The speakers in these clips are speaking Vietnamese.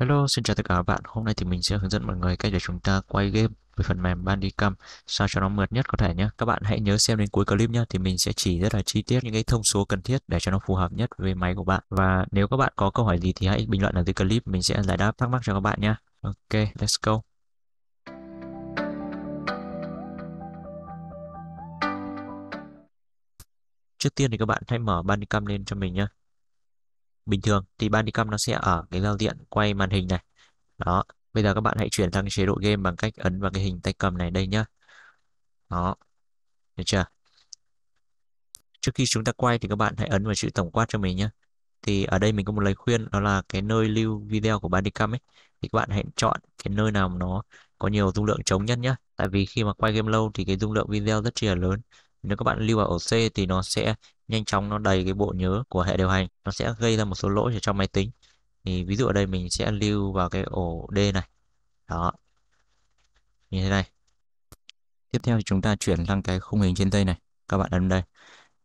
Hello, xin chào tất cả các bạn. Hôm nay thì mình sẽ hướng dẫn mọi người cách để chúng ta quay game với phần mềm Bandicam sao cho nó mượt nhất có thể nhé. Các bạn hãy nhớ xem đến cuối clip nhé, thì mình sẽ chỉ rất là chi tiết những cái thông số cần thiết để cho nó phù hợp nhất với máy của bạn. Và nếu các bạn có câu hỏi gì thì hãy bình luận ở dưới clip, mình sẽ giải đáp thắc mắc cho các bạn nhé. Ok, let's go. Trước tiên thì các bạn hãy mở Bandicam lên cho mình nhé bình thường thì Bandicam nó sẽ ở cái giao diện quay màn hình này đó bây giờ các bạn hãy chuyển sang chế độ game bằng cách ấn vào cái hình tay cầm này đây nhá đó được chưa trước khi chúng ta quay thì các bạn hãy ấn vào chữ tổng quát cho mình nhé thì ở đây mình có một lời khuyên đó là cái nơi lưu video của Bandicam ấy thì các bạn hãy chọn cái nơi nào nó có nhiều dung lượng chống nhất nhá. tại vì khi mà quay game lâu thì cái dung lượng video rất chi là lớn nếu các bạn lưu vào ổ C thì nó sẽ nhanh chóng nó đầy cái bộ nhớ của hệ điều hành nó sẽ gây ra một số lỗi cho máy tính thì ví dụ ở đây mình sẽ lưu vào cái ổ D này đó như thế này tiếp theo thì chúng ta chuyển sang cái khung hình trên đây này các bạn ấn đây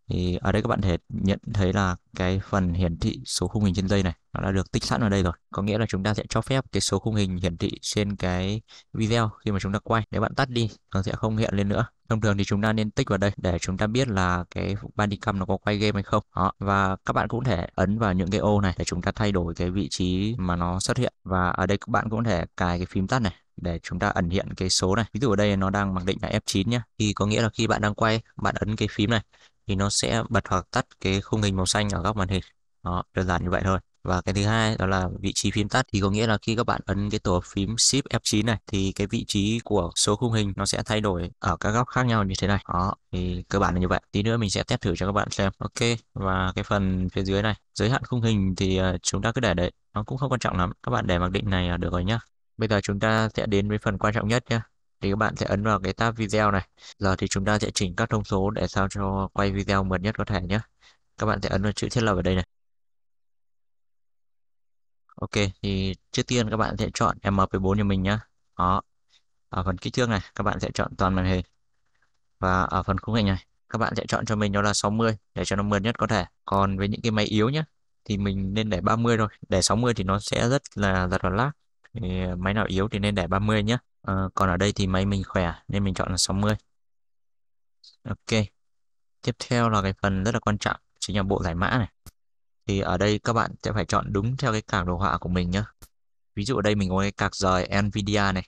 thì ở đây các bạn thể nhận thấy là cái phần hiển thị số khung hình trên dây này nó đã được tích sẵn ở đây rồi có nghĩa là chúng ta sẽ cho phép cái số khung hình hiển thị trên cái video khi mà chúng ta quay nếu bạn tắt đi nó sẽ không hiện lên nữa thông thường thì chúng ta nên tích vào đây để chúng ta biết là cái Bandicam nó có quay game hay không đó và các bạn cũng thể ấn vào những cái ô này để chúng ta thay đổi cái vị trí mà nó xuất hiện và ở đây các bạn cũng thể cài cái phím tắt này để chúng ta ẩn hiện cái số này ví dụ ở đây nó đang mặc định là F9 nhé thì có nghĩa là khi bạn đang quay bạn ấn cái phím này thì nó sẽ bật hoặc tắt cái khung hình màu xanh ở góc màn hình đó đơn giản như vậy thôi và cái thứ hai đó là vị trí phím tắt thì có nghĩa là khi các bạn ấn cái tổ hợp phím Shift F9 này thì cái vị trí của số khung hình nó sẽ thay đổi ở các góc khác nhau như thế này đó thì cơ bản là như vậy tí nữa mình sẽ test thử cho các bạn xem ok và cái phần phía dưới này giới hạn khung hình thì ờ, chúng ta cứ để đấy nó cũng không quan trọng lắm các bạn để mặc định này là được rồi nhá bây giờ chúng ta sẽ đến với phần quan trọng nhất nhé thì các bạn sẽ ấn vào cái tab video này giờ thì chúng ta sẽ chỉnh các thông số để sao cho quay video mượt nhất có thể nhé các bạn sẽ ấn vào chữ thiết lập ở đây này Ok, thì trước tiên các bạn sẽ chọn MP4 cho mình nhé. Đó. Ở phần kích thước này, các bạn sẽ chọn toàn màn hình. Và ở phần khung hình này, các bạn sẽ chọn cho mình nó là 60 để cho nó mượt nhất có thể. Còn với những cái máy yếu nhé, thì mình nên để 30 rồi. Để 60 thì nó sẽ rất là giật và lag. Thì máy nào yếu thì nên để 30 nhé. À, còn ở đây thì máy mình khỏe nên mình chọn là 60. Ok. Tiếp theo là cái phần rất là quan trọng chính là bộ giải mã này thì ở đây các bạn sẽ phải chọn đúng theo cái card đồ họa của mình nhé ví dụ ở đây mình có cái card rời Nvidia này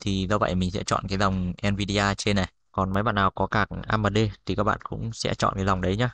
thì do vậy mình sẽ chọn cái dòng Nvidia trên này còn mấy bạn nào có card AMD thì các bạn cũng sẽ chọn cái dòng đấy nhé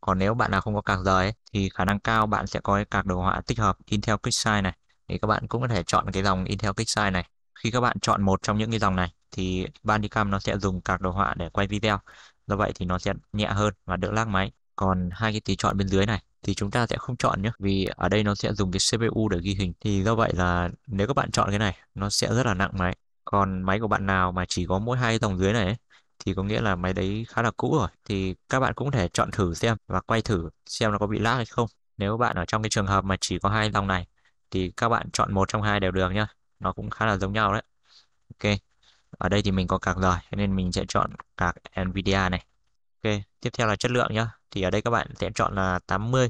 còn nếu bạn nào không có card rời ấy, thì khả năng cao bạn sẽ có cái card đồ họa tích hợp Intel QuickSight này thì các bạn cũng có thể chọn cái dòng Intel QuickSight này khi các bạn chọn một trong những cái dòng này thì Bandicam nó sẽ dùng card đồ họa để quay video do vậy thì nó sẽ nhẹ hơn và đỡ lag máy còn hai cái tí chọn bên dưới này thì chúng ta sẽ không chọn nhé vì ở đây nó sẽ dùng cái CPU để ghi hình thì do vậy là nếu các bạn chọn cái này nó sẽ rất là nặng máy còn máy của bạn nào mà chỉ có mỗi hai dòng dưới này ấy, thì có nghĩa là máy đấy khá là cũ rồi thì các bạn cũng thể chọn thử xem và quay thử xem nó có bị lag hay không nếu bạn ở trong cái trường hợp mà chỉ có hai dòng này thì các bạn chọn một trong hai đều được nhá nó cũng khá là giống nhau đấy ok ở đây thì mình có card rồi nên mình sẽ chọn card Nvidia này ok tiếp theo là chất lượng nhá thì ở đây các bạn sẽ chọn là 80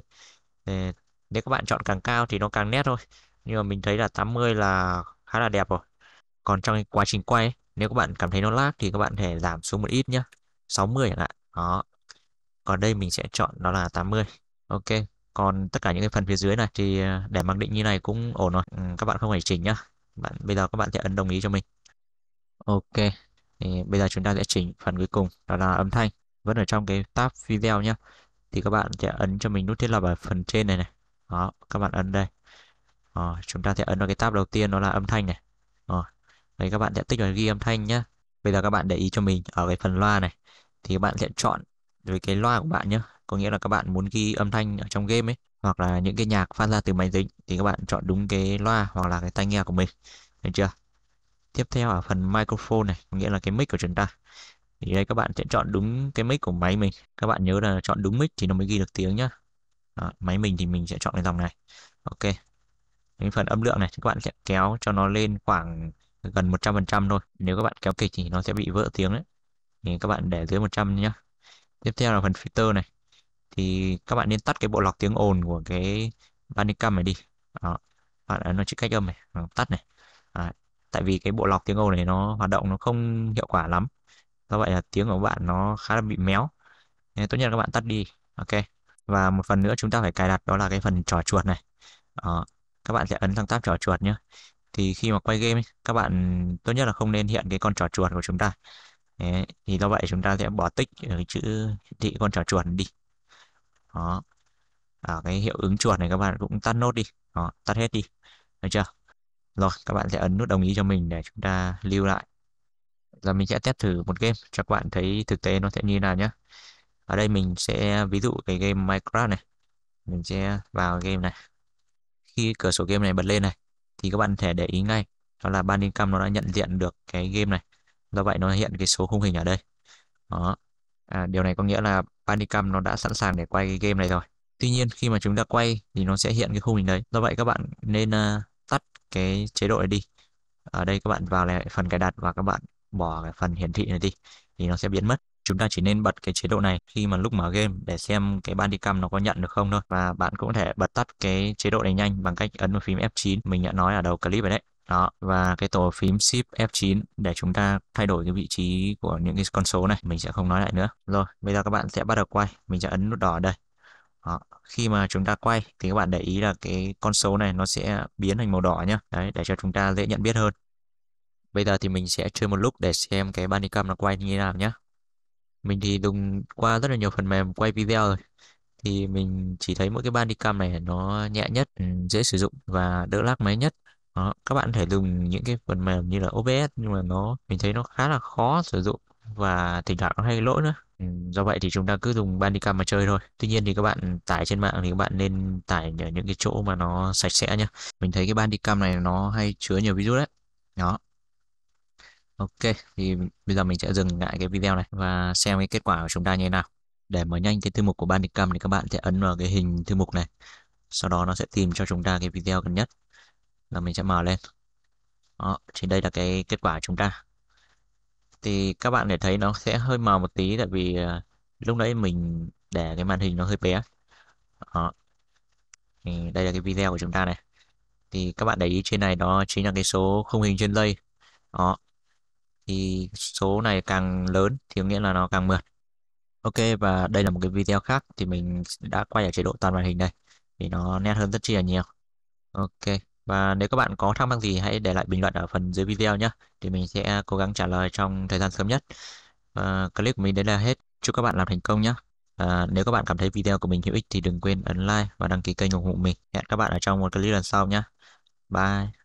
nếu các bạn chọn càng cao thì nó càng nét thôi nhưng mà mình thấy là 80 là khá là đẹp rồi còn trong quá trình quay nếu các bạn cảm thấy nó lag thì các bạn thể giảm xuống một ít nhé 60 chẳng hạn đó còn đây mình sẽ chọn đó là 80 ok còn tất cả những cái phần phía dưới này thì ờ, để mặc định như này cũng ổn rồi ừ, các bạn không phải chỉnh nhá bạn bây giờ các bạn sẽ ấn đồng ý cho mình ok thì bây giờ chúng ta sẽ chỉnh phần cuối cùng đó là âm thanh vẫn ở trong cái tab video nhé thì các bạn sẽ ấn cho mình nút thiết lập ở phần trên này này đó các bạn ấn đây đó, ờ, chúng ta sẽ ấn vào cái tab đầu tiên đó là âm thanh này đó. Ờ, đấy các bạn sẽ tích vào ghi âm thanh nhé bây giờ các bạn để ý cho mình ở cái phần loa này thì các bạn sẽ chọn với cái loa của bạn nhé có nghĩa là các bạn muốn ghi âm thanh ở trong game ấy hoặc là những cái nhạc phát ra từ máy tính thì các bạn chọn đúng cái loa hoặc là cái tai nghe của mình được chưa tiếp theo ở phần microphone này có nghĩa là cái mic của chúng ta thì đây các bạn sẽ chọn đúng cái mic của máy mình các bạn nhớ là chọn đúng mic thì nó mới ghi được tiếng nhá Đó, máy mình thì mình sẽ chọn cái dòng này ok đến phần âm lượng này các bạn sẽ kéo cho nó lên khoảng gần 100% thôi nếu các bạn kéo kịch thì nó sẽ bị vỡ tiếng đấy thì các bạn để dưới 100 nhá tiếp theo là phần filter này thì các bạn nên tắt cái bộ lọc tiếng ồn của cái Bandicam này đi Đó. bạn ấn nó chữ cách âm này tắt này à, tại vì cái bộ lọc tiếng ồn này nó hoạt động nó không hiệu quả lắm do vậy là tiếng của bạn nó khá là bị méo nên tốt nhất là các bạn tắt đi ok và một phần nữa chúng ta phải cài đặt đó là cái phần trò chuột này đó. Ờ, các bạn sẽ ấn sang tab trò chuột nhé thì khi mà quay game ấy, các bạn tốt nhất là không nên hiện cái con trò chuột của chúng ta Đấy, thì do vậy chúng ta sẽ bỏ tích ở cái chữ thị con trò chuột đi đó ở cái hiệu ứng chuột này các bạn cũng tắt nốt đi đó, tắt hết đi được chưa rồi các bạn sẽ ấn nút đồng ý cho mình để chúng ta lưu lại giờ mình sẽ test thử một game cho các bạn thấy thực tế nó sẽ như nào nhé ở đây mình sẽ ví dụ cái game Minecraft này mình sẽ vào game này khi cửa sổ game này bật lên này thì các bạn thể để ý ngay đó là ban income nó đã nhận diện được cái game này do vậy nó hiện cái số khung hình ở đây đó à, điều này có nghĩa là ban income nó đã sẵn sàng để quay cái game này rồi tuy nhiên khi mà chúng ta quay thì nó sẽ hiện cái khung hình đấy do vậy các bạn nên uh, tắt cái chế độ này đi ở đây các bạn vào lại phần cài đặt và các bạn bỏ cái phần hiển thị này đi thì nó sẽ biến mất chúng ta chỉ nên bật cái chế độ này khi mà lúc mở game để xem cái Bandicam nó có nhận được không thôi và bạn cũng có thể bật tắt cái chế độ này nhanh bằng cách ấn vào phím F9 mình đã nói ở đầu clip rồi đấy đó và cái tổ phím Shift F9 để chúng ta thay đổi cái vị trí của những cái con số này mình sẽ không nói lại nữa rồi bây giờ các bạn sẽ bắt đầu quay mình sẽ ấn nút đỏ ở đây đó. khi mà chúng ta quay thì các bạn để ý là cái con số này nó sẽ biến thành màu đỏ nhá đấy để cho chúng ta dễ nhận biết hơn Bây giờ thì mình sẽ chơi một lúc để xem cái Bandicam nó quay như thế nào nhé. Mình thì dùng qua rất là nhiều phần mềm quay video rồi. Thì mình chỉ thấy mỗi cái Bandicam này nó nhẹ nhất, ừ, dễ sử dụng và đỡ lag máy nhất. Đó. Các bạn có thể dùng những cái phần mềm như là OBS nhưng mà nó mình thấy nó khá là khó sử dụng và thỉnh thoảng nó hay lỗi nữa. Ừ, do vậy thì chúng ta cứ dùng Bandicam mà chơi thôi. Tuy nhiên thì các bạn tải trên mạng thì các bạn nên tải ở những cái chỗ mà nó sạch sẽ nhá. Mình thấy cái Bandicam này nó hay chứa nhiều virus đấy. Đó, Ok, thì bây giờ mình sẽ dừng lại cái video này và xem cái kết quả của chúng ta như thế nào. Để mở nhanh cái thư mục của Bandicam thì các bạn sẽ ấn vào cái hình thư mục này. Sau đó nó sẽ tìm cho chúng ta cái video gần nhất. Là mình sẽ mở lên. Đó, thì đây là cái kết quả của chúng ta. Thì các bạn để thấy nó sẽ hơi mờ một tí tại vì à, lúc nãy mình để cái màn hình nó hơi bé. Đó. Thì đây là cái video của chúng ta này. Thì các bạn để ý trên này đó chính là cái số không hình trên đây Đó, thì số này càng lớn thì nghĩa là nó càng mượt ok và đây là một cái video khác thì mình đã quay ở chế độ toàn màn hình đây thì nó nét hơn rất chi là nhiều ok và nếu các bạn có thắc mắc gì hãy để lại bình luận ở phần dưới video nhé thì mình sẽ cố gắng trả lời trong thời gian sớm nhất và ờ, clip của mình đến là hết chúc các bạn làm thành công nhé À, nếu các bạn cảm thấy video của mình hữu ích thì đừng quên ấn like và đăng ký kênh ủng hộ mình. Hẹn các bạn ở trong một clip lần sau nhé. Bye.